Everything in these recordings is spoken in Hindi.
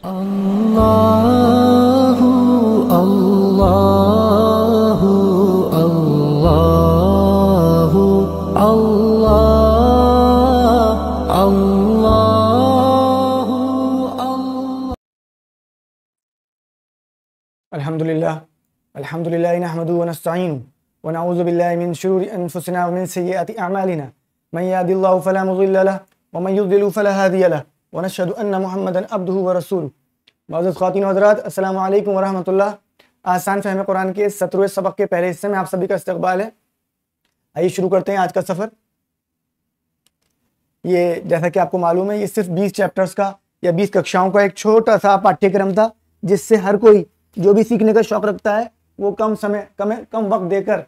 الله الله الله الله الله الحمد لله الحمد لله نحمده ونستعينه ونعوذ بالله من شرور أنفسنا ومن سيئات أعمالنا من يهد الله فلا مضل له ومن يضلل فلا هادي له عبده ورسوله معزز خواتین रसूल حضرات السلام علیکم ورحمۃ اللہ आसान फ़हम कुरान के सत्रहवें सबक के पहले हिस्से में आप सभी का इस्तकबाल है आइए शुरू करते हैं आज का सफ़र ये जैसा कि आपको मालूम है ये सिर्फ बीस चैप्टर्स का या बीस कक्षाओं का एक छोटा सा पाठ्यक्रम था जिससे हर कोई जो भी सीखने का शौक़ रखता है वो कम समय कम कम वक्त देकर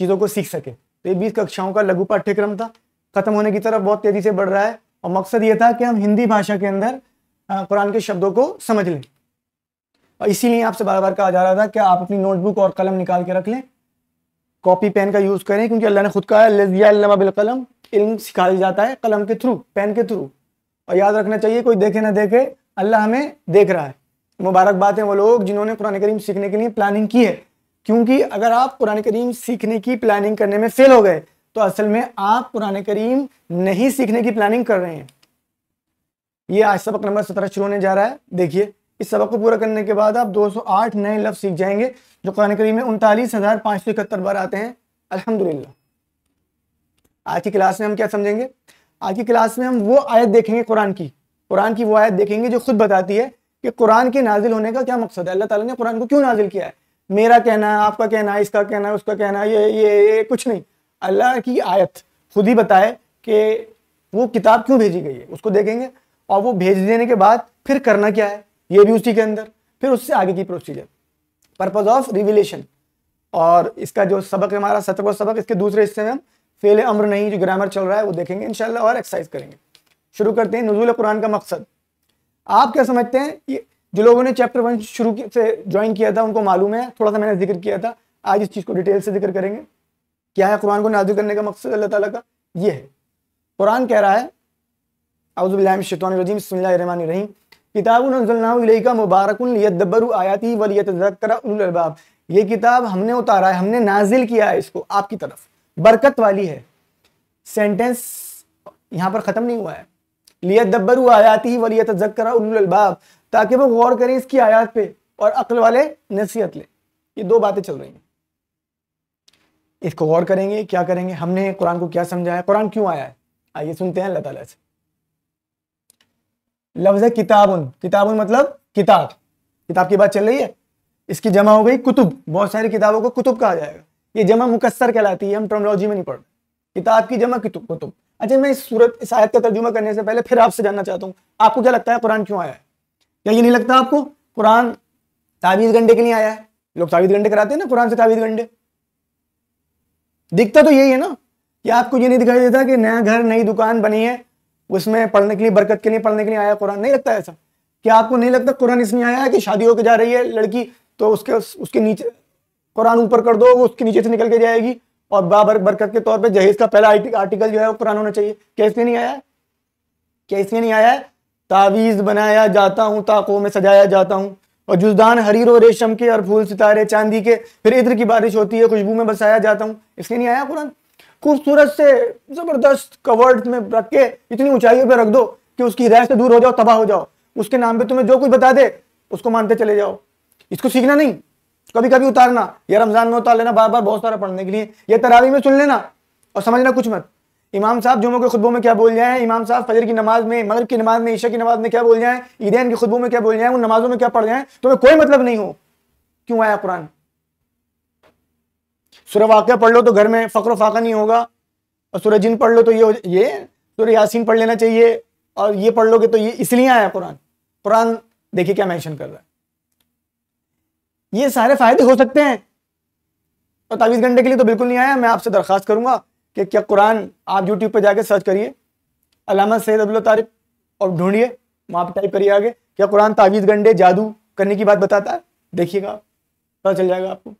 चीज़ों को सीख सके तो ये बीस कक्षाओं का लघु पाठ्यक्रम था ख़त्म होने की तरफ बहुत तेज़ी से बढ़ रहा है और मकसद ये था कि हम हिंदी भाषा के अंदर कुरान के शब्दों को समझ लें और इसीलिए आपसे बार बार कहा जा रहा था कि आप अपनी नोटबुक और कलम निकाल के रख लें कॉपी पेन का यूज़ करें क्योंकि अल्लाह ने खुद कहा बिल कलम इल्म सिखाया जाता है कलम के थ्रू पेन के थ्रू और याद रखना चाहिए कोई देखे ना देखे अल्लाह हमें देख रहा है मुबारकबाद है वो लोग जिन्होंने कुरान करीम सीखने के लिए प्लानिंग की है क्योंकि अगर आप कुरान करीम सीखने की प्लानिंग करने में फेल हो गए तो असल में आप पुराने करीम नहीं सीखने की प्लानिंग कर रहे हैं ये आज सबक नंबर सत्रह शुरू होने जा रहा है देखिए इस सबक को पूरा करने के बाद आप 208 नए लफ्ज सीख जाएंगे जो कुरान करीम में उनतालीस हज़ार पाँच सौ इकहत्तर बार आते हैं अल्हम्दुलिल्लाह आज की क्लास में हम क्या समझेंगे आज की क्लास में हम वो आयत देखेंगे कुरान की कुरान की वो आयत देखेंगे जो खुद बताती है कि कुरान के नाजिल होने का क्या मकसद है अल्लाह ताला ने कुरान को क्यों नाजिल किया है मेरा कहना है आपका कहना है इसका कहना है उसका कहना है ये ये, ये कुछ नहीं अल्लाह की आयत खुद ही बताए कि वो किताब क्यों भेजी गई है उसको देखेंगे और वो भेज देने के बाद फिर करना क्या है ये भी उसी के अंदर फिर उससे आगे की प्रोसीजर पर्पज ऑफ रिविलेशन और इसका जो सबक है हमारा सतक और सबक इसके दूसरे हिस्से में हम फेल अम्र नहीं जो ग्रामर चल रहा है वो देखेंगे इनशाला और एक्सरसाइज करेंगे शुरू करते हैं नजूल कुरान का मकसद आप क्या समझते हैं ये जो लोगों ने चैप्टर वन शुरू से ज्वाइन किया था उनको मालूम है थोड़ा सा मैंने जिक्र किया था आज इस चीज़ को डिटेल से जिक्र करेंगे क्या है कुरान को नाजिल करने का मकसद अल्लाह ताला का ये है कुरान कह रहा है का किताबुलनाका मुबारकबर आयाती वलियतरबाब ये किताब हमने उतारा है हमने नाजिल किया है इसको आपकी तरफ बरकत वाली है सेंटेंस यहाँ पर ख़त्म नहीं हुआ है लियत दब्बर आयाती वलियत जक्कराबाब ताकि वो गौर करें इसकी आयात पे और अक्ल वाले नसीहत लें ये दो बातें चल रही हैं इसको गौर करेंगे क्या करेंगे हमने कुरान को क्या समझा है कुरान क्यों आया है आइए सुनते हैं अल्लाह ताला से लफ्ज है किताबुन किताबुन मतलब किताब किताब की बात चल रही है इसकी जमा हो गई कुतुब बहुत सारी किताबों को कुतुब कहा जाएगा ये जमा मुकस्सर कहलाती है हम टर्मोलॉजी में नहीं पढ़ रहे किताब की जमा कितुब कुतुब अच्छा मैं इस सूरत इस आयत का तर्जुमा करने से पहले फिर आपसे जानना चाहता हूँ आपको क्या लगता है कुरान क्यों आया है क्या ये नहीं लगता आपको कुरान तावीज़ घंटे के लिए आया है लोग तावीज़ घंटे कराते हैं ना कुरान से तावीज़ घंटे दिखता तो यही है ना कि आपको ये नहीं दिखाई देता कि नया घर नई दुकान बनी है उसमें पढ़ने के लिए बरकत के लिए पढ़ने के लिए आया कुरान नहीं लगता ऐसा कि आपको नहीं लगता कुरान इसलिए आया है कि शादी होकर जा रही है लड़की तो उसके उसके नीचे कुरान ऊपर कर दो वो उसके नीचे से निकल के जाएगी और बाबर बरकत के तौर पर जहेज का पहला आर्टिकल जो है वो कुरान होना चाहिए क्या इसलिए नहीं आया क्या इसलिए नहीं आया तावीज़ बनाया जाता हूँ ताकों में सजाया जाता हूँ और जुजदान हरीर और रेशम के और फूल सितारे चांदी के फिर इधर की बारिश होती है खुशबू में बसाया जाता हूँ इसलिए नहीं आया कुरान खूबसूरत से जबरदस्त कवर्ड में रख के इतनी ऊंचाइयों पर रख दो कि उसकी रह से दूर हो जाओ तबाह हो जाओ उसके नाम पे तुम्हें जो कुछ बता दे उसको मानते चले जाओ इसको सीखना नहीं कभी कभी उतारना या रमजान में उतार लेना बार बार बहुत सारा पढ़ने के लिए या तरावी में सुन लेना और समझना कुछ मत इमाम साहब जुम्मे के खुतबों में क्या बोल जाए इमाम साहब फजर की नमाज में मगरब की नमाज में ईशा की नमाज में क्या बोल जाए ईदैन की खुतबों में क्या बोल जाए उन नमाजों में क्या पढ़ जाए तुम्हें कोई मतलब नहीं हो क्यों आया कुरान सूर्य वाक्य पढ़ लो तो घर में फकर फाका नहीं होगा और सूर्य जिन पढ़ लो तो ये ये सूर्य यासीन पढ़ लेना चाहिए और ये पढ़ लोगे तो ये इसलिए आया कुरान कुरान देखिए क्या मेंशन कर रहा है ये सारे फायदे हो सकते हैं और तावीस घंटे के लिए तो बिल्कुल नहीं आया मैं आपसे दरख्वास्त करूंगा कि क्या कुरान आप यूट्यूब पर जाके सर्च करिए अलामा सैद अब्दुल तारिफ और ढूंढिए वहां पर टाइप करिए आगे क्या कुरान तावीज़ गंडे जादू करने की बात बताता है देखिएगा आप पता चल जाएगा आपको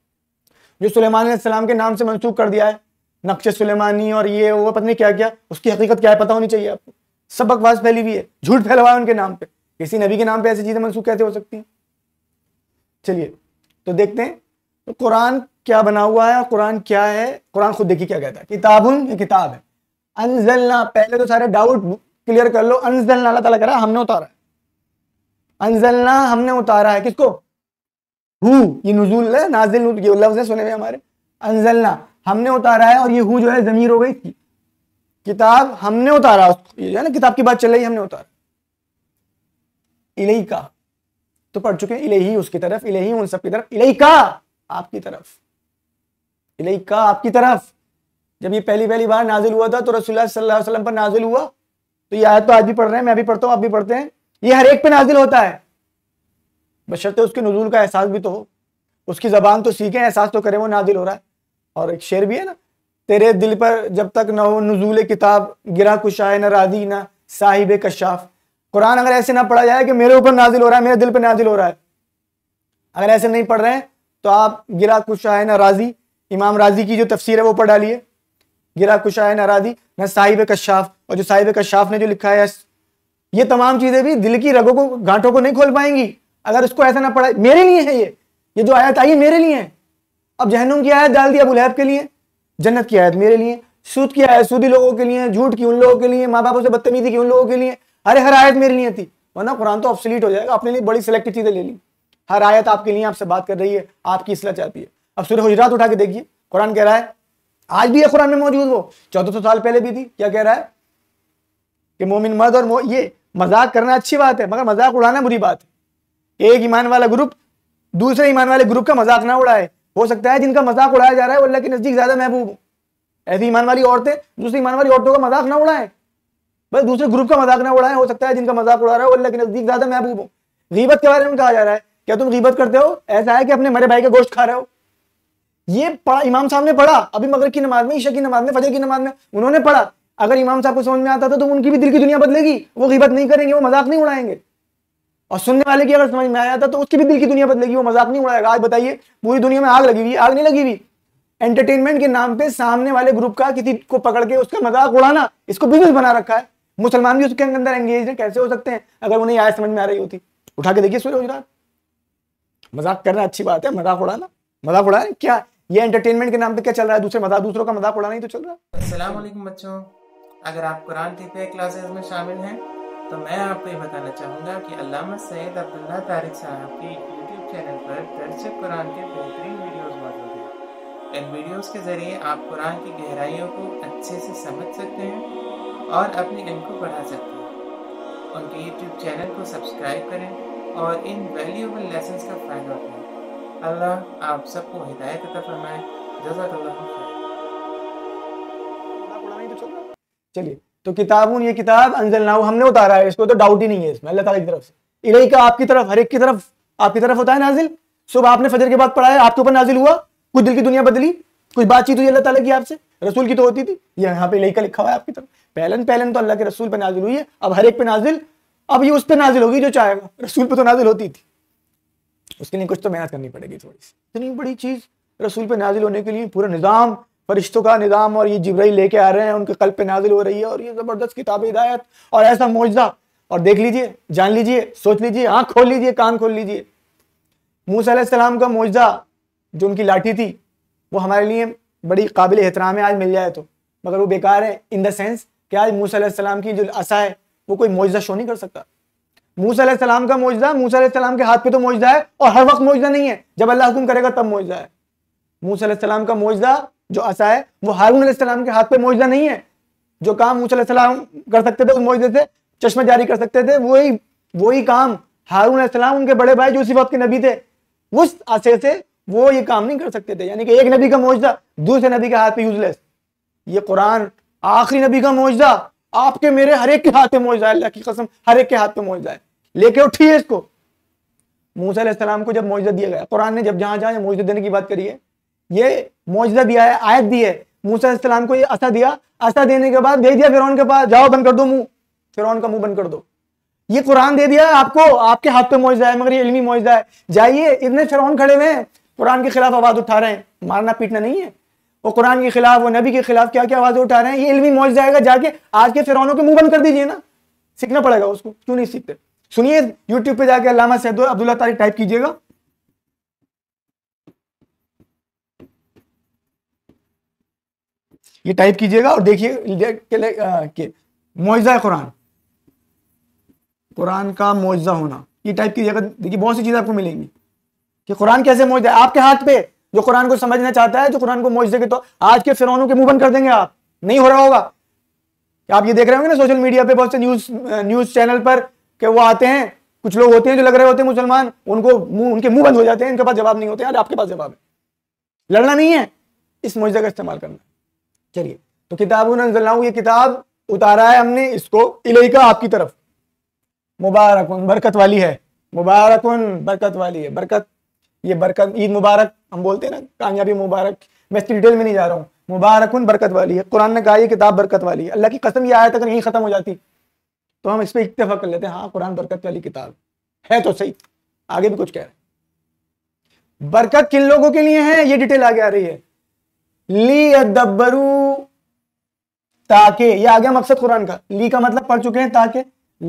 जो सुलेमान के नाम से मनसूख कर दिया है नक्श सुलेमानी और ये वो पता नहीं क्या क्या उसकी हकीकत क्या है पता होनी चाहिए आपको सब बकवास फैली हुई है झूठ फैलवा है उनके नाम पे किसी नबी के नाम पे ऐसी चीज़ें मनसूख कैसे हो सकती हैं चलिए तो देखते हैं तो कुरान क्या बना हुआ है कुरान क्या है कुरान खुद देखिए क्या कहता है किताबुन ये किताब है अनजलना पहले तो सारे डाउट क्लियर कर लो अनजलना अल्लाह ताला करा हमने उतारा है अनजलना हमने उतारा है किसको हु ये नजूल है नाजिल ये लफ्ज है सुने हुए हमारे अनजलना हमने उतारा है और ये हु जो है जमीर हो गई थी किताब हमने उतारा उसको ये जो है ना किताब की बात चल रही हमने उतारा इलेही का तो पढ़ चुके हैं इलेही उसकी तरफ इलेही उन सबकी तरफ इलेही का आपकी तरफ इलेका आपकी तरफ जब ये पहली पहली बार नाजिल हुआ था तो रसुल्ला सल्लल्लाहु अलैहि वसल्लम पर नाजिल हुआ तो ये आयत तो आज भी पढ़ रहे हैं मैं भी पढ़ता हूँ आप भी पढ़ते हैं ये हर एक पे नाजिल होता है बशर्ते उसके नजूल का एहसास भी तो हो उसकी ज़बान तो सीखे एहसास तो करें वो नाजिल हो रहा है और एक शेर भी है ना तेरे दिल पर जब तक ना हो नजूल किताब गिरा कुशाए ना रादी ना साहिब कशाफ कुरान अगर ऐसे ना पढ़ा जाए कि मेरे ऊपर नाजिल हो रहा है मेरे दिल पर नाजिल हो रहा है अगर ऐसे नहीं पढ़ रहे हैं तो आप गिरा कुशाए ना राजी इमाम राजी की जो तफसीर है वो पढ़ लिए गिरा कुशाय नाराजी न साहिब कशाफ और जो साहिब कशाफ ने जो लिखा है ये तमाम चीज़ें भी दिल की रगों को गांठों को नहीं खोल पाएंगी अगर उसको ऐसा ना पढ़ा मेरे लिए है ये ये जो आयत आई मेरे लिए है अब जहनुम की आयत डाल दिया अबुलहब के लिए जन्नत की आयत मेरे लिए सूद की आयत सूदी लोगों के लिए झूठ की उन लोगों के लिए माँ बापों से बदतमीजी की उन लोगों के लिए अरे हर आयत मेरे लिए थी वरना कुरान तो ऑप्सलीट हो जाएगा अपने लिए बड़ी सिलेक्टेड चीज़ें ले ली हर आयत आपके लिए आपसे बात कर रही है आपकी इसला चाहती है अब सूर्य हजरात उठा के देखिए कुरान कह रहा है आज भी है कुरान में मौजूद वो चौदह सौ साल पहले भी थी क्या कह रहा है कि मोमिन मर्द और मो, ये मजाक करना अच्छी बात है मगर मजाक उड़ाना बुरी बात है एक ईमान वाला ग्रुप दूसरे ईमान वाले ग्रुप का मजाक ना उड़ाए हो सकता है जिनका मजाक उड़ाया जा रहा है वो अल्लाह के नज़दीक ज़्यादा महबूब हो ऐसी ईमान वाली औरतें दूसरी ईमान वाली औरतों का मजाक ना उड़ाएं बस दूसरे ग्रुप का मजाक ना उड़ाए हो सकता है जिनका मजाक उड़ा रहा है वो अल्लाह के नज़दीक ज़्यादा महबूब हो गीबत के बारे में कहा जा रहा है क्या तुम गीबत करते हो ऐसा है कि अपने मरे भाई का गोश्त खा रहे हो ये पढ़ा इमाम साहब ने पढ़ा अभी मगर की नमाज में ईशा की नमाज में फजर की नमाज में उन्होंने पढ़ा अगर इमाम साहब को समझ में आता था तो उनकी भी दिल की दुनिया बदलेगी वो गिबत नहीं करेंगे वो मजाक नहीं उड़ाएंगे और सुनने वाले की अगर समझ में आया था तो उसकी भी दिल की दुनिया बदलेगी वो मजाक नहीं उड़ाएगा आज बताइए पूरी दुनिया में आग लगी हुई आग नहीं लगी हुई एंटरटेनमेंट के नाम पे सामने वाले ग्रुप का किसी को पकड़ के उसका मजाक उड़ाना इसको बिजनेस बना रखा है मुसलमान भी उसके अंदर एंगेज है कैसे हो सकते हैं अगर उन्हें आज समझ में आ रही होती उठा के देखिए सूर्य मजाक करना अच्छी बात है मजाक उड़ाना मजाक उड़ाना क्या ये एंटरटेनमेंट के नाम पे क्या चल रहा है दूसरे मजाक दूसरों का मजाक उड़ाना ही तो चल रहा है अस्सलाम वालेकुम बच्चों अगर आप कुरान टीपीआई क्लासेस में शामिल हैं तो मैं आपको ये बताना चाहूंगा कि अल्लामा सैयद अब्दुल्ला तारिक साहब के YouTube चैनल पर दर्ज कुरान के बेहतरीन वीडियोस मौजूद हैं इन वीडियोस के ज़रिए आप कुरान की गहराइयों को अच्छे से समझ सकते हैं और अपने इल्म को बढ़ा सकते हैं उनके YouTube चैनल को सब्सक्राइब करें और इन वैल्यूएबल लेसंस का फ़ायदा उठाएं अल्लाह आप सबको हिदायत अता फरमाए तो चलिए तो किताबून ये किताब अंजल ना हमने उतारा है इसको तो डाउट ही नहीं है इसमें अल्लाह ताला की तरफ से इलाही का आपकी तरफ हर एक की तरफ आपकी तरफ होता है नाजिल सुबह आपने फजर के बाद पढ़ा है आपके ऊपर नाजिल हुआ कुछ दिल की दुनिया बदली कुछ बातचीत हुई अल्लाह ताला की आपसे रसूल की तो होती थी ये यहाँ पे इलाही का लिखा हुआ है आपकी तरफ पहलन पहलन तो अल्लाह के रसूल पे नाजिल हुई है अब हर एक पे नाजिल अब ये उस पर नाजिल होगी जो चाहेगा रसूल पे तो नाजिल होती थी उसके लिए कुछ तो मेहनत करनी पड़ेगी थोड़ी सी इतनी बड़ी चीज़ रसूल पे नाजिल होने के लिए पूरा निज़ाम फरिश्तों का निज़ाम और ये जबरई लेके आ रहे हैं उनके कल पे नाजिल हो रही है और ये ज़बरदस्त किताब हिदायत और ऐसा मौजदा और देख लीजिए जान लीजिए सोच लीजिए आंख खोल लीजिए कान खोल लीजिए मूसम का मौजदा जो उनकी लाठी थी वो हमारे लिए बड़ी काबिल एहतराम है आज मिल जाए तो मगर वो बेकार है इन द सेंस कि आज मूसम की जो असा है वो कोई मौजदा शो नहीं कर सकता मूसा सलाम का मौजदा मूसा सलाम के हाथ पे तो मौजदा है और हर वक्त मौजदा नहीं है जब अल्लाह हुक्म करेगा तब मौजदा है मूसा सलाम का मौजदा जो असा है वो हारून सलाम के हाथ पे मौजदा नहीं है जो काम मूसा सलाम कर सकते थे उस मौजदे से चश्मा जारी कर सकते थे वही वही काम हारून सलाम उनके बड़े भाई जो उसी वक्त के नबी थे उस असे से वो ये काम नहीं कर सकते थे यानी कि एक नबी का मौजदा दूसरे नबी के हाथ पे यूजलेस ये कुरान आखिरी नबी का मौजदा आपके मेरे हरेक के हाथ में मौजा अल्लाह की कसम हर एक के हाथ में मौजा है लेके उठिए इसको मूसा को जब मौजा दिया गया कुरान ने जब जहां जहां मौजा देने की बात करी है ये मौजा दिया है आयत दी है मूसा को ये असा दिया असा देने के बाद भेज दिया फिर के पास जाओ बंद कर दो मुंह फिर का मुंह बंद कर दो ये कुरान दे दिया आपको आपके हाथ पे मौजा है मगर ये इलमी मौजा है जाइए इतने फिर खड़े हुए हैं कुरान के खिलाफ आवाज उठा रहे हैं मारना पीटना नहीं है वो कुरान के खिलाफ वो नबी के खिलाफ क्या क्या आवाज़ें उठा रहे हैं ये इल्मी मौज जाएगा जाके आज के फिरौनों के मुंह बंद कर दीजिए ना सीखना पड़ेगा उसको क्यों नहीं सीखते सुनिए यूट्यूब पे जाके अलामा सैदो अब्दुल्ला तारिक टाइप कीजिएगा ये टाइप कीजिएगा और देखिए मुआवजा कुरान कुरान का मुआवजा होना ये टाइप कीजिएगा देखिए बहुत सी चीज़ें आपको मिलेंगी कि कुरान कैसे मुआवजा आपके हाथ पे जो कुरान को समझना चाहता है जो कुरान को मोजे के तो आज के फिरौनों के मुंह बंद कर देंगे आप नहीं हो रहा होगा आप ये देख रहे होंगे ना सोशल मीडिया पे बहुत से न्यूज न्यूज चैनल पर कि वो आते हैं कुछ लोग होते हैं जो लग रहे होते हैं मुसलमान उनको मुंह उनके मुंह बंद हो जाते हैं इनके पास जवाब नहीं होते यार आपके पास जवाब है लड़ना नहीं है इस मुआवजे का इस्तेमाल करना चलिए तो किताब ये किताब उतारा है हमने इसको इलेका आपकी तरफ मुबारक बरकत वाली है मुबारक बरकत वाली है बरकत ये बरकत ईद मुबारक हम बोलते हैं ना कामयाबी मुबारक मैं इसकी डिटेल में नहीं जा रहा हूँ उन बरकत वाली है कुरान ने कहा यह किताब बरकत वाली है अल्लाह की कसम ये आयत अगर यहीं ख़त्म हो जाती तो हम इस पर इतफा कर लेते हैं हाँ कुरान बरकत वाली किताब है तो सही आगे भी कुछ कह रहे हैं बरकत किन लोगों के लिए है ये डिटेल आगे आ रही है ली अदबरू ताके ये आ गया मकसद कुरान का ली का मतलब पढ़ चुके हैं ताके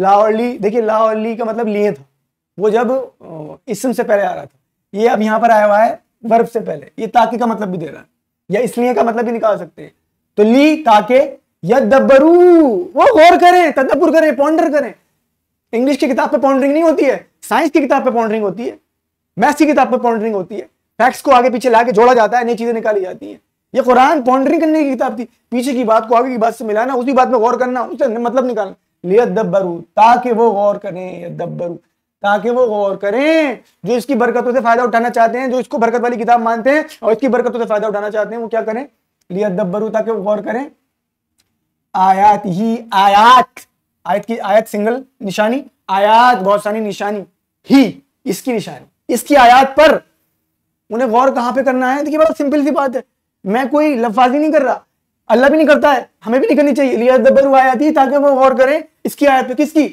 लाओली देखिए लाओली का मतलब लिए था वो जब इसम से पहले आ रहा था ये अब यहां पर आया हुआ है वर्ब से पहले ये ताके का मतलब भी दे रहा है या इसलिए का मतलब भी निकाल सकते हैं तो ली ताके यदब्बरू वो गौर करें तदब्बुर करें पॉन्डर करें इंग्लिश की किताब पे पॉन्डरिंग नहीं होती है साइंस की किताब पे पॉन्डरिंग होती है मैथ्स की किताब पे पॉन्डरिंग होती है फैक्ट्स को आगे पीछे लाके जोड़ा जाता है नई चीजें निकाली जाती है ये कुरान पॉन्डरिंग करने की किताब थी पीछे की बात को आगे की बात से मिलाना उसी बात में गौर करना उससे मतलब निकालना लियत दब्बरू ताकि वो गौर करें यदब्बरू ताकि वो गौर करें जो इसकी बरकतों से फायदा उठाना चाहते हैं जो इसको बरकत वाली किताब मानते हैं और इसकी बरकतों से फायदा उठाना चाहते हैं वो क्या करें लिया दब्बरू ताकि वो गौर करें आयात ही आयात आयत की आयत सिंगल निशानी आयात बहुत सारी निशानी ही इसकी निशानी इसकी आयात पर उन्हें गौर कहां पे करना है देखिए बहुत सिंपल सी बात है मैं कोई लफाजी नहीं कर रहा अल्लाह भी नहीं करता है हमें भी नहीं करनी चाहिए लिया दब्बर आयात ही ताकि वो गौर करें इसकी आयत पे किसकी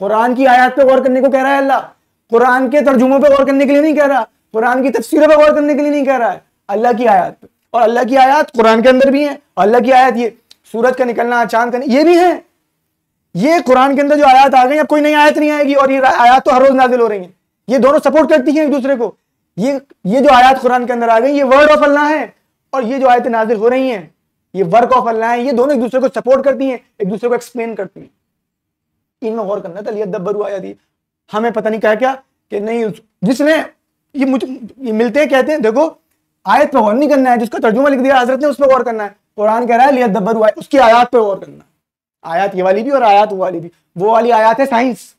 कुरान की आयत पे गौर करने को कह रहा है अल्लाह कुरान के तर्जुमों पे गौर करने के लिए नहीं कह रहा कुरान की तफसीरों पे गौर करने के लिए नहीं कह रहा है अल्लाह की आयत पे और अल्लाह की आयत कुरान के अंदर भी है अल्लाह की आयत ये सूरज का निकलना चांद का ये भी है ये कुरान के अंदर जो आयात आ गई अब कोई नई आयत नहीं आएगी और ये आयात तो हर रोज नाजिल हो रही है ये दोनों सपोर्ट करती है एक दूसरे को ये ये जो आयात कुरान के अंदर आ गई ये वर्ड ऑफ अल्लाह है और ये जो आयतें नाजिल हो रही हैं ये वर्क ऑफ अल्लाह है ये दोनों एक दूसरे को सपोर्ट करती हैं एक दूसरे को एक्सप्लेन करती हैं इन गौर करना था लिया दब्बरू आया थी हमें पता नहीं क्या क्या कि नहीं जिसने ये मुझ ये मिलते हैं कहते हैं देखो आयत पर गौर नहीं करना है जिसका तर्जुमा लिख दिया हजरत ने उस पर गौर करना है कुरान कह रहा है लिया दब्बरू आया उसकी आयात पर गौर करना आयात ये वाली भी और आयात वो वाली भी वो वाली आयात है साइंस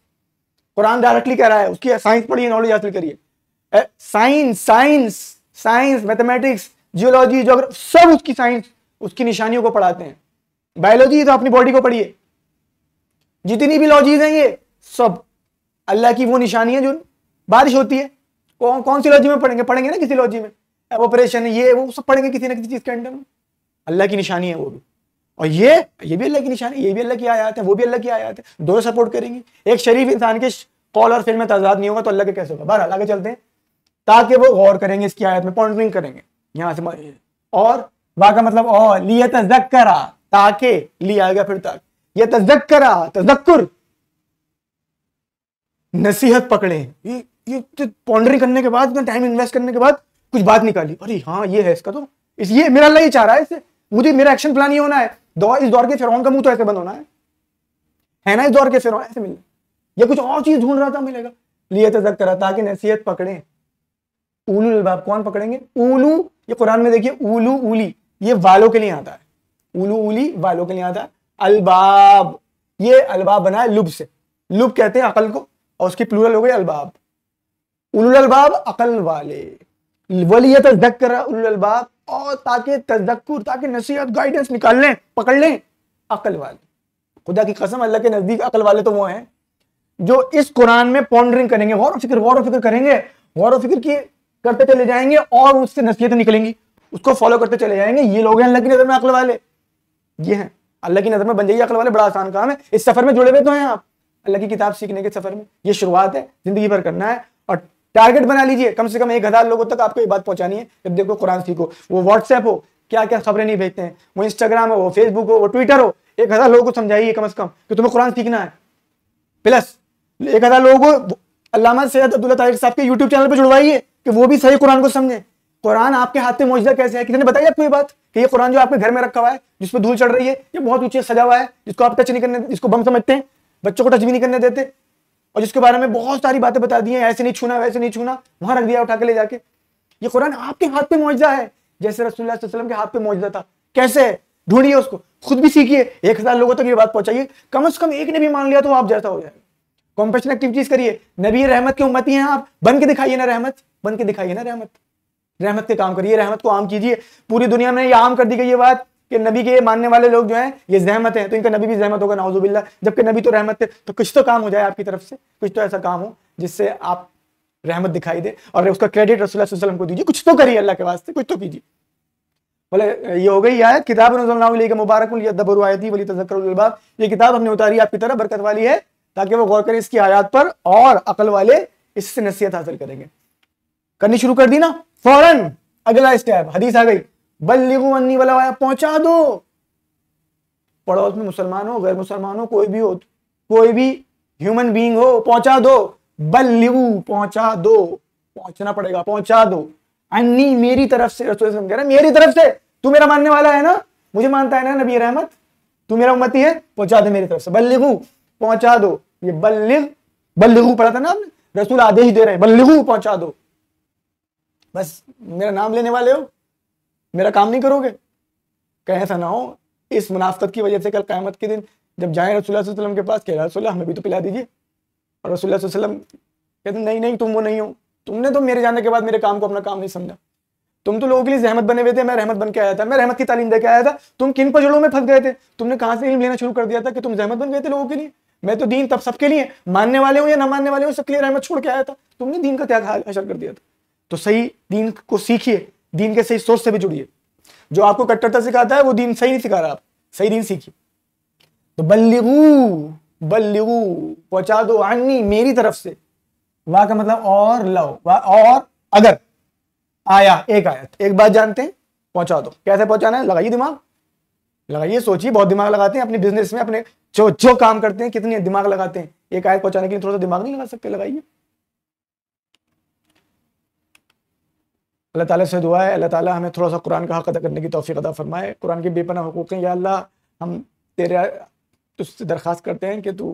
कुरान डायरेक्टली कह रहा है उसकी साइंस पढ़िए नॉलेज हासिल करिए science science science mathematics geology geography सब उसकी साइंस उसकी निशानियों को पढ़ाते हैं बायोलॉजी तो अपनी बॉडी को पढ़िए जितनी भी लॉजीज हैं ये सब अल्लाह की वो निशानी है जो बारिश होती है कौन कौन सी लॉजी में पढ़ेंगे पढ़ेंगे ना किसी लॉजी में ऑपरेशन ये वो सब पढ़ेंगे किसी ना किसी चीज़ के अंडर में अल्लाह की निशानी है वो भी और ये ये भी अल्लाह की निशानी ये भी अल्लाह की आयात है वो भी अल्लाह की आयात है दोनों सपोर्ट करेंगे एक शरीफ इंसान के कॉल और फिर में तजाद नहीं होगा तो अल्लाह के कैसे होगा अल्लाह आगे चलते हैं ताकि वो गौर करेंगे इसकी आयत में पॉन्टरिंग करेंगे यहाँ से और वाह का मतलब और लिया तजक करा ताकि लिया आएगा फिर तक या तजक्करा तजक्कुर नसीहत पकड़े ये ये तो पॉन्डरिंग करने के बाद टाइम इन्वेस्ट करने के बाद कुछ बात निकाली अरे हाँ ये है इसका तो इस ये मेरा अल्लाह ये चाह रहा है इससे मुझे मेरा एक्शन प्लान ये होना है दौर इस दौर के फिरौन का मुंह तो ऐसे बंद होना है है ना इस दौर के फिरौन ऐसे मिलना या कुछ और चीज ढूंढ रहा था मिलेगा लिए तजक करा ताकि नसीहत पकड़े उलू अलबाब कौन पकड़ेंगे उलू ये कुरान में देखिए उलू उली ये वालों के लिए आता है उलू उली वालों के लिए आता है अलबाब ये अलबाब बना है लुब से लुब कहते हैं अकल को और उसकी प्लूरल हो गई अलबाब उलुल अलबाब अकल वाले वलियत तजक्कर उलुल अलबाब और ताकि तजक्र ताकि नसीहत गाइडेंस निकाल लें पकड़ लें अकल वाले खुदा की कसम अल्लाह के नज़दीक अकल वाले तो वो हैं जो इस कुरान में पॉन्डरिंग करेंगे गौर और फिक्र गौर और फिक्र करेंगे गौर और फिक्र की करते चले जाएंगे और उससे नसीहतें निकलेंगी उसको फॉलो करते चले जाएंगे ये लोग हैं अल्लाह की नज़र में अकल वाले ये हैं अल्लाह की नज़र में बन जाइए अकल वाले बड़ा आसान काम है इस सफ़र में जुड़े हुए तो हैं आप अल्लाह की किताब सीखने के सफ़र में ये शुरुआत है ज़िंदगी भर करना है और टारगेट बना लीजिए कम से कम एक हज़ार लोगों तक आपको ये बात पहुंचानी है जब देखो कुरान सीखो वो व्हाट्सएप हो क्या क्या खबरें नहीं भेजते हैं वो इंस्टाग्राम हो वो फेसबुक हो वो ट्विटर हो एक हज़ार लोगों को समझाइए कम से कम कि तुम्हें कुरान सीखना है प्लस एक हज़ार लोगों को अलामा सैद अब्दुल्ला तारिक साहब के यूट्यूब चैनल पर जुड़वाइए कि वो भी सही कुरान को समझें कुरान आपके हाथ में मौजूदा कैसे है किसी ने बताया आपको ये बात कि ये कुरान जो आपके घर में रखा हुआ है जिसपे धूल चढ़ रही है ये बहुत ऊंचे सजा हुआ है जिसको आप टच नहीं करने जिसको बम समझते हैं बच्चों को टच भी नहीं करने देते और जिसके बारे में बहुत सारी बातें बता दी हैं ऐसे नहीं छूना वैसे नहीं छूना वहां रख दिया उठा के ले जाके ये कुरान आपके हाथ पे मौजदा है जैसे रसुल्लाम के हाथ पे मौजदा था कैसे है ढूंढिए उसको खुद भी सीखिए एक हजार लोगों तक ये बात पहुंचाइए कम से कम एक ने भी मान लिया तो आप जैसा हो जाएगा कॉम्पेशन एक्टिविटीज करिए नबी रहमत के उम्मती हैं आप बन के दिखाइए ना रहमत बन के दिखाइए ना रहमत रहमत के काम करिए रहमत को आम कीजिए पूरी दुनिया में ये आम कर दी गई ये बात कि नबी के मानने वाले लोग जो हैं ये जहमत हैं तो इनका नबी भी जहमत होगा नाउजुबिल्ला जबकि नबी तो रहमत है तो कुछ तो काम हो जाए आपकी तरफ से कुछ तो ऐसा काम हो जिससे आप रहमत दिखाई दे और उसका क्रेडिट रसुल्ला को दीजिए कुछ तो करिए अल्लाह के वास्ते कुछ तो कीजिए बोले ये हो गई आयत किताब मुबारक आयती वली तजक्रबाब ये किताब हमने उतारी आपकी तरफ बरकत वाली है ताकि वो गौर करें इसकी आयात पर और अकल वाले इससे नसीहत हासिल करेंगे करनी शुरू कर दी ना फौरन अगला स्टेप हदीस आ गई बल्ली अन्नी वाला पहुंचा दो पड़ोस में मुसलमान हो गैर मुसलमान हो कोई भी हो कोई भी ह्यूमन बीइंग हो पहुंचा दो बल्ली पहुंचा दो पहुंचना पड़ेगा पहुंचा दो अन्नी मेरी तरफ से रसोई कह रहे मेरी तरफ से तू मेरा मानने वाला है ना मुझे मानता है ना नबी रहमत तू मेरा उम्मती है पहुंचा दे मेरी तरफ से बल्लिगु पहुंचा दो ये बल्लिग बल्लिगु पढ़ा था ना आपने रसूल आदेश दे रहे हैं बल्लिगु पहुंचा दो बस मेरा नाम लेने वाले हो मेरा काम नहीं करोगे कहें ऐसा ना हो इस मुनाफत की वजह से कल क़्यामत के दिन जब जाए रसोल्ला वसलम के पास कह रसोल्ला हमें भी तो पिला दीजिए और रसोल वसलम कहते नहीं नहीं तुम वो नहीं हो तुमने तो मेरे जाने के बाद मेरे काम को अपना काम नहीं समझा तुम तो लोगों के लिए जहमत बने हुए थे मैं रहमत बन के आया था मैं रहमत की तालीम देकर आया था तुम किन पजड़ों में फंस गए थे तुमने कहाँ से इल्म लेना शुरू कर दिया था कि तुम जहमत बन गए थे लोगों के लिए मैं तो दीन तब सबके लिए मानने वाले हूँ या ना मानने वाले हूँ सबके लिए रहमत छोड़ के आया था तुमने दीन का त्याग हाल हशर कर दिया था तो सही दीन को सीखिए दीन के सही सोच से भी जुड़िए जो आपको कट्टरता सिखाता है वो दीन सही नहीं सिखा रहा आप सही दीन सीखिए तो बल्लिगू बल्लिगू पहुंचा दो आनी मेरी तरफ से वाह का मतलब और लव वाह और अगर आया एक आयत एक बात जानते हैं पहुंचा दो कैसे पहुंचाना है लगाइए दिमाग लगाइए सोचिए बहुत दिमाग लगाते हैं अपने बिजनेस में अपने जो जो काम करते हैं कितने दिमाग लगाते हैं एक आयत पहुंचाने के लिए थोड़ा सा दिमाग नहीं लगा सकते लगाइए अल्लाह ताला से दुआ है अल्लाह ताला हमें थोड़ा सा कुरान का हक अदा करने की तोफ़ी अदा फरमाए कुरान के बेपना हकूक़ हैं या अल्लाह हम तेरे तुझसे दरख्वास्त करते हैं कि तू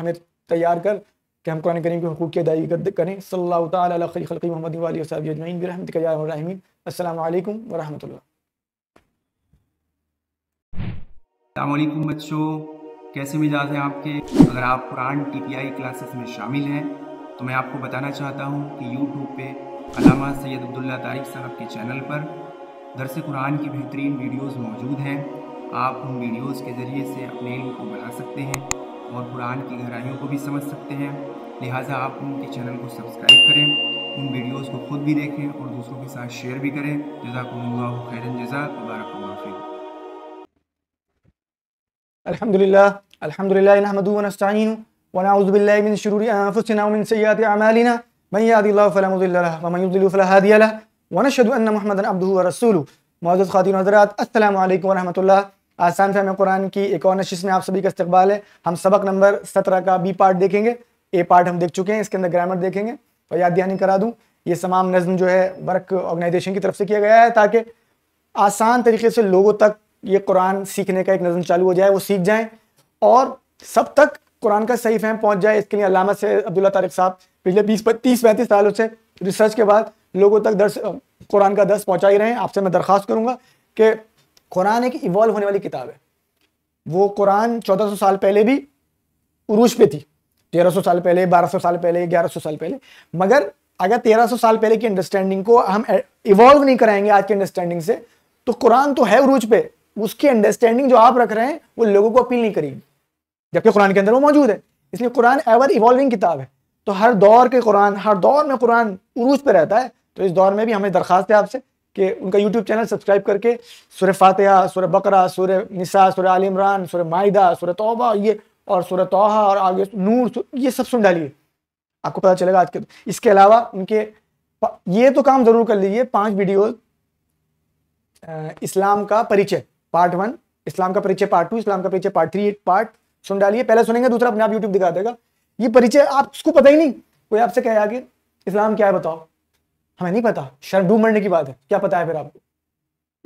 हमें तैयार कर कि हम कुरान करीम के हकूक़ की अदायगी करें सल्ला मोहम्मद वाली अल्लाम वरहमल अलैक्म बच्चों कैसे मिजाज हैं आपके अगर आप कुरान टी क्लासेस में शामिल हैं तो मैं आपको बताना चाहता हूँ कि यूट्यूब पे अलामा सैयद अब्दुल्ला तारिक साहब के चैनल पर दरस कुरान की बेहतरीन वीडियोस मौजूद हैं आप उन वीडियोस के ज़रिए से अपने इल्म को बढ़ा सकते हैं और कुरान की गहराइयों को भी समझ सकते हैं लिहाजा आप उनके चैनल को सब्सक्राइब करें उन वीडियोज़ को खुद भी देखें और दूसरों के साथ शेयर भी करें जजाकुल्ला खैरन जजा मुबारक अलहमदिल्ला अलहमदिल्ला नहमदू नस्तिन वनाउज़बिल्लिमिन शरूर अनफुसिना मिन अमालिना من الله فلا فلا مضل له له ومن يضلل هادي ونشهد ان محمدا عبده ورسوله معزز रसूल حضرات السلام عليكم ورحمه الله आसान फैम कुरान की एक और नशिश में आप सभी का इस्तकबाल है हम सबक नंबर सत्रह का बी पार्ट देखेंगे ए पार्ट हम देख चुके हैं इसके अंदर ग्रामर देखेंगे और याद दहानी करा दूं ये तमाम नज्म जो है वर्क ऑर्गेनाइजेशन की तरफ से किया गया है ताकि आसान तरीके से लोगों तक ये कुरान सीखने का एक नज़म चालू हो जाए वो सीख जाएँ और सब तक कुरान का सही फैम पहुँच जाए इसके लिए अलामा से अब्दुल्ला तारिक साहब पिछले बीस तीस पैंतीस सालों से रिसर्च के बाद लोगों तक दर्श कुरान का दर्श पहुँचा ही रहे हैं आपसे मैं दरख्वास्त करूँगा कि कुरान एक इवॉल्व होने वाली किताब है वो कुरान सौ साल पहले भी उरूज पे थी 1300 साल पहले 1200 साल पहले 1100 साल पहले मगर अगर 1300 साल पहले की अंडरस्टैंडिंग को हम इवॉल्व नहीं कराएंगे आज की अंडरस्टैंडिंग से तो कुरान तो है उरूज पे उसकी अंडरस्टैंडिंग जो आप रख रहे हैं वो लोगों को अपील नहीं करेगी जबकि कुरान के अंदर वो मौजूद है इसलिए कुरान एवर इवॉल्विंग किताब है तो हर दौर के कुरान हर दौर में कुरान उरूज पर रहता है तो इस दौर में भी हमें दरख्वास्त है आपसे कि उनका यूट्यूब चैनल सब्सक्राइब करके सुर फातह सुर बकरा सुर निसा सुर आल इमरान सुर माहिदा सुर तोबा ये और सुर तोहा और आगे नूर ये सब सुन डालिए आपको पता चलेगा आज के इसके अलावा उनके ये तो काम ज़रूर कर लीजिए पांच वीडियो इस्लाम का परिचय पार्ट वन इस्लाम का परिचय पार्ट टू इस्लाम का परिचय पार्ट थ्री पार्ट सुन डालिए पहले सुनेंगे दूसरा अपने आप यूट्यूब दिखा देगा ये परिचय आप उसको पता ही नहीं कोई आपसे कहे आगे इस्लाम क्या है बताओ हमें नहीं पता शर्म डूब मरने की बात है क्या पता है फिर आपको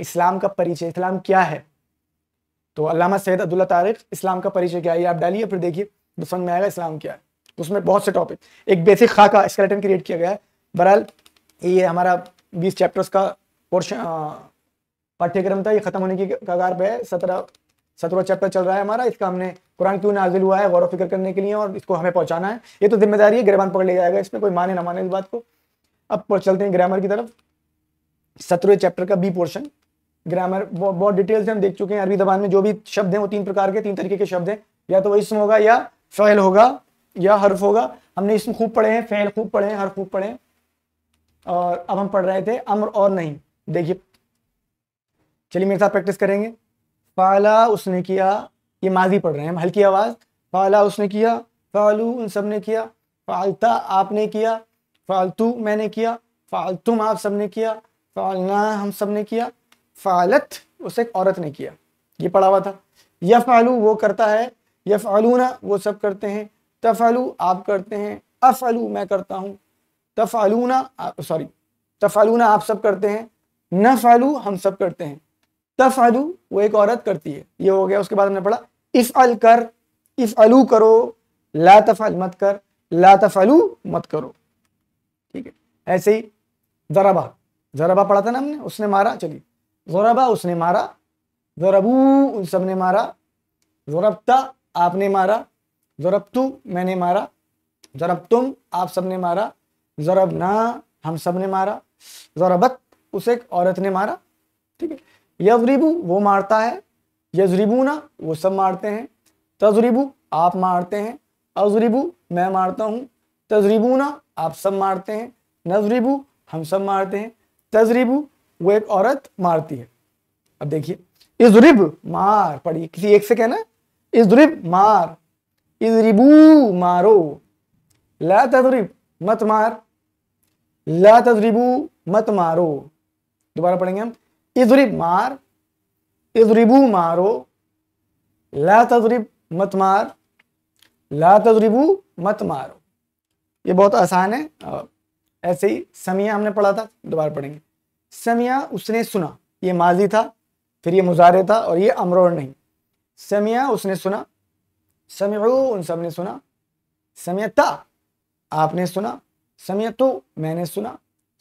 इस्लाम का परिचय इस्लाम क्या है तो अलामा सैद अब्दुल्ला तारिक इस्लाम का परिचय क्या है ये आप डालिए फिर देखिए समझ में आएगा इस्लाम क्या है उसमें बहुत से टॉपिक एक बेसिक खाका स्केलेटन क्रिएट किया गया है बहरहाल ये हमारा बीस चैप्टर्स का पोर्शन पाठ्यक्रम था ये खत्म होने की कगार पे है सत्रह सत्रह चैप्टर चल रहा है हमारा इसका हमने कुरान क्यों नाजिल हुआ है गौर फिक्र करने के लिए और इसको हमें पहुंचाना है ये तो जिम्मेदारी है गिरबान पकड़ ले जाएगा इसमें कोई माने ना माने इस बात को अब चलते हैं ग्रामर की तरफ सत्रह चैप्टर का बी पोर्शन ग्रामर बहुत डिटेल से हम देख चुके हैं अरबी जबान में जो भी शब्द हैं वो तीन प्रकार के तीन तरीके के शब्द हैं या तो इसम होगा या फ़ैल होगा या हर्फ होगा हमने इसम खूब पढ़े हैं फ़ैल खूब पढ़े हैं हर्फ खूब पढ़े और अब हम पढ़ रहे थे अमर और नहीं देखिए चलिए मेरे साथ प्रैक्टिस करेंगे फाला उसने किया ये माजी पढ़ रहे हैं हल्की आवाज़ फाला उसने किया फालू उन सब ने किया फालता आपने किया फालतू मैंने किया फालतुम आप सब ने किया फालना हम सब ने किया फालत उसे एक औरत ने किया ये पढ़ा हुआ था यह फालू वो करता है यह फालूना वो सब करते हैं तफालू आप करते हैं अफालू मैं करता हूँ तफालूना सॉरी तफालूना आप सब करते हैं न फालू हम सब करते हैं तफअलू वो एक औरत करती है ये हो गया उसके बाद हमने पढ़ा इफ़ अल कर इफ़ अलू करो ला तफ़ल मत कर ला तफ़लू मत करो ठीक है ऐसे ही ज़राबा ज़राबा पढ़ा था ना हमने उसने मारा चलिए जोराबा उसने मारा ज़रबू उन सब ने मारा जोरबता आपने मारा ज़रबतु मैंने मारा ज़रब तुम आप सब ने मारा ज़रब ना हम सब ने मारा ज़रबत उसे एक औरत ने मारा ठीक है यजरीबु वो मारता है यजरिबूना वो सब मारते हैं तजरीबु आप मारते हैं अजरिबू मैं मारता हूँ तजरिबूना आप सब मारते हैं नजरीबु हम सब मारते हैं तजरीबु वो एक औरत मारती है अब देखिए इजरीब मार पड़ी किसी एक से कहना इजरीब मार इजरिबू मारो ला तजरीब मत मार ला तजरीबु मत मारो दोबारा पढ़ेंगे हम इदरिब मार इदरिबू मारो ला तदरिब मत मार ला तदरिबू मत मारो ये बहुत आसान है ऐसे ही समिया हमने पढ़ा था दोबारा पढ़ेंगे समिया उसने सुना ये माजी था फिर ये मुजारे था और ये अमरोर नहीं समिया उसने सुना समय उन सब ने सुना ता आपने सुना तो मैंने सुना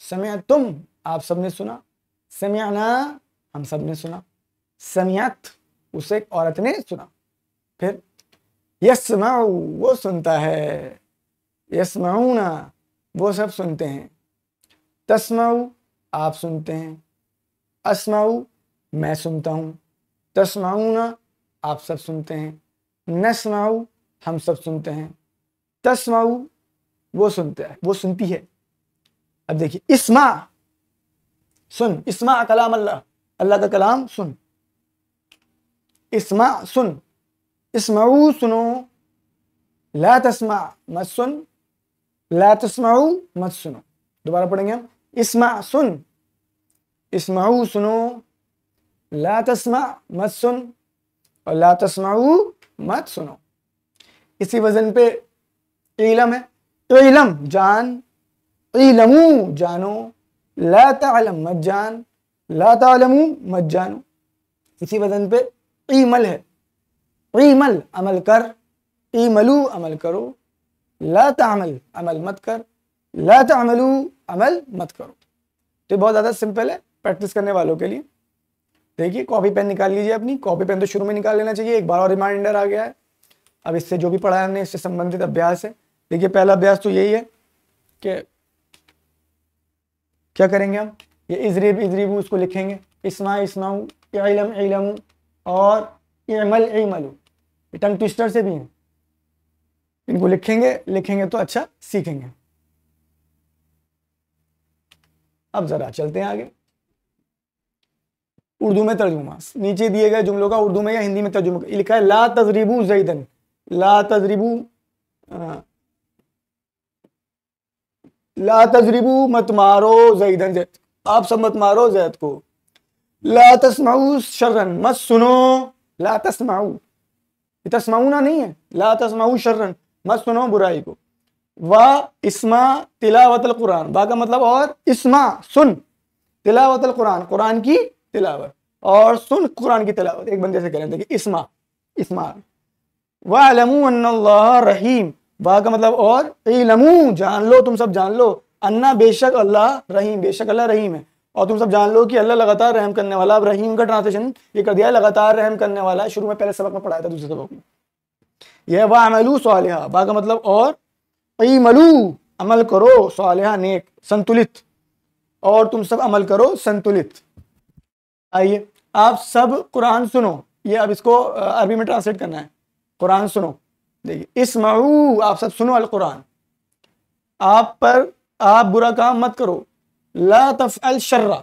समय तुम आप सबने सुना समियाना हम सब ने सुना समियात उसे एक औरत ने सुना फिर यसमा वो सुनता है यसमाऊना वो सब सुनते हैं तस्माऊ आप सुनते हैं असमाऊ मैं सुनता हूँ तस्माऊना आप सब सुनते हैं नस्माऊ हम सब सुनते हैं तस्माऊ वो सुनता है वो सुनती है अब देखिए इसमा सुन इसमा कलाम अल्लाह अल्लाह का कलाम सुन इसमा सुन इसमाऊ सुनो ला तस्मा मत सुन ला तस्माऊ मत सुनो दोबारा पढ़ेंगे हम इसमा सुन इसमाऊ सुनो ला तस्मा मत सुन और ला तस्माऊ मत सुनो इसी वजन पे इलम है तो इलम जान इलमू जानो ला मत जान ला मत जानो इसी वजन पे ईमल है ईमल अमल कर ईमलू अमल करो लतामल अमल मत कर ला अमल मत करो तो बहुत ज़्यादा सिंपल है प्रैक्टिस करने वालों के लिए देखिए कॉपी पेन निकाल लीजिए अपनी कॉपी पेन तो शुरू में निकाल लेना चाहिए एक बार और रिमाइंडर आ गया है अब इससे जो भी पढ़ाया हमने इससे संबंधित अभ्यास है देखिए पहला अभ्यास तो यही है कि क्या करेंगे हम ये इजरीब इजरीबू इसको लिखेंगे इसना इसनाऊ इलम इलम और इमल इमलू ये टंग ट्विस्टर से भी हैं इनको लिखेंगे लिखेंगे तो अच्छा सीखेंगे अब ज़रा चलते हैं आगे उर्दू में तर्जुमा नीचे दिए गए जुमलों का उर्दू में या हिंदी में तर्जुमा लिखा है ला तजरीबू जईदन ला तजरीबू ला तजरिबू मत मारो जईदन जैद आप सब मत मारो जैद को ला तस्माऊ शर्रन मत सुनो ला तस्माऊ तस्माऊना नहीं है ला तस्माऊ शर्रन मत सुनो बुराई को वा इस्मा तिलावत कुरान वाह का मतलब और इस्मा सुन तिलावत कुरान कुरान की तिलावत और सुन कुरान की तिलावत एक बंदे से कह रहे थे कि इसमा इसमा वाहमू रहीम वाह का मतलब और इलमू जान लो तुम सब जान लो अन्ना बेशक अल्लाह रहीम बेशक अल्लाह रहीम है और तुम सब जान लो कि अल्लाह लगातार रहम करने वाला अब रहीम का ट्रांसलेशन ये कर दिया है लगातार रहम करने वाला है शुरू में पहले सबक में पढ़ाया था दूसरे सबक में यह वाह अमलू सालिहा वाह का मतलब और इमलू अमल करो सालिहा नेक संतुलित और तुम सब अमल करो संतुलित आइए आप सब कुरान सुनो ये अब इसको अरबी में ट्रांसलेट करना है कुरान सुनो देखिए इसमऊ आप सब सुनो अल कुरान आप पर आप बुरा काम मत करो ला तफल शर्रा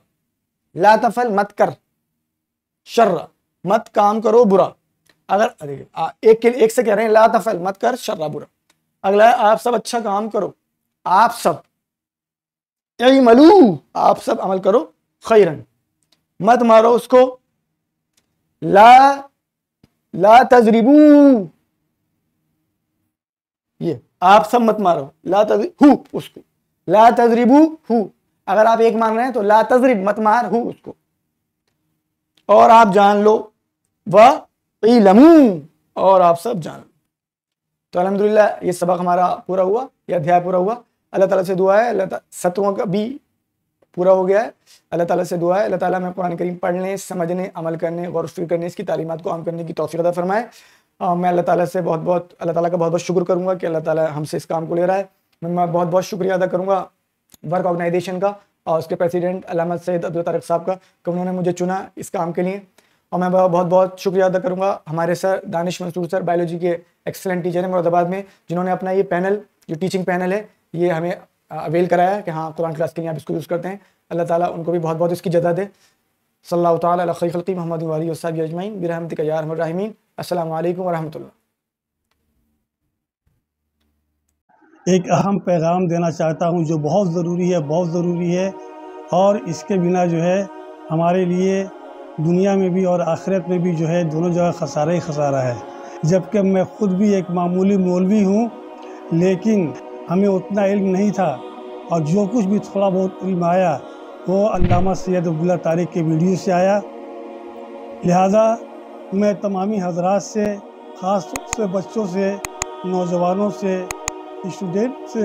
ला तफल मत कर शर्रा मत काम करो बुरा अगर देखिए एक एक से कह रहे हैं ला तफल मत कर शर्रा बुरा अगला आप सब अच्छा काम करो आप सब मलू आप सब अमल करो खैरन मत मारो उसको ला ला तजरीबू ये आप सब मत मारो ला हु उसको ला तजरिबू हु अगर आप एक मार रहे हैं तो ला तजरीब मत मार हु उसको और आप जान लो वह लमू और आप सब जान लो तो अलहमदिल्ला ये सबक हमारा पूरा हुआ ये अध्याय पूरा हुआ अल्लाह ताला से दुआ है अल्लाह सतुओं का भी पूरा हो गया है अल्लाह ताला से दुआ है अल्लाह ताला में कुरान करीम पढ़ने समझने अमल करने गौर करने इसकी तालीमत को आम करने की तोफ़ी अदा फरमाए आ, हाँ, मैं अल्लाह ताला से बहुत बहुत अल्लाह ताला का बहुत बहुत शुक्र करूँगा कि अल्लाह ताला हमसे इस काम को ले रहा है मैं, मैं बहुत बहुत शुक्रिया अदा करूँगा वर्क ऑर्गेनाइजेशन का और उसके प्रेसिडेंट अलामत सैद अब्दुल तारक साहब का कि उन्होंने मुझे चुना इस काम के लिए और मैं बहुत बहुत शुक्रिया अदा करूँगा हमारे sir Danish Mansoor sir biology के एक्सलेंट टीचर हैं मुरादाबाद में जिन्होंने अपना ये पैनल जो टीचिंग पैनल है ये हमें अवेल कराया कि हाँ कुरान क्लास के लिए आप इसको यूज़ करते हैं अल्लाह ताला उनको भी बहुत बहुत इसकी जदा दे सल्ला तखी मोहम्मद वाली वसाब अजमाइन बिरहमत यार रहमीन अस्सलाम वालेकुम एक अहम पैगाम देना चाहता हूँ जो बहुत ज़रूरी है बहुत ज़रूरी है और इसके बिना जो है हमारे लिए दुनिया में भी और आखिरत में भी जो है दोनों जगह खसारा ही खसारा है जबकि मैं ख़ुद भी एक मामूली मौलवी हूँ लेकिन हमें उतना इल्म नहीं था और जो कुछ भी थोड़ा बहुत इल्म आया वो अल्लामा सैदुल्ला अब्दुल्ला तारिक के वीडियो से आया लिहाजा मैं तमामी हजरात से ख़ास से बच्चों से नौजवानों से स्टूडेंट से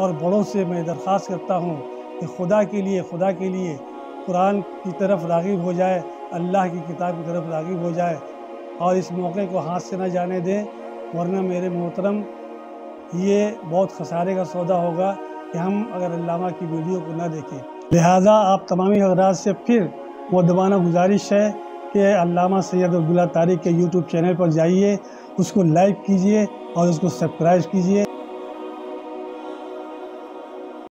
और बड़ों से मैं दरख्वास्त करता हूँ कि खुदा के लिए खुदा के लिए कुरान की तरफ रागिब हो जाए अल्लाह की किताब की तरफ रागिब हो जाए और इस मौके को हाथ से ना जाने दें वरना मेरे मोहतरम ये बहुत खसारे का सौदा होगा कि हम अगर अल्लामा की वीडियो को ना देखें लिहाजा आप तमामी हजरात से फिर वो दबाना गुजारिश है के अलामा सैयद अब्दुल्ला तारिक के यूट्यूब चैनल पर जाइए उसको लाइक कीजिए और उसको सब्सक्राइब कीजिए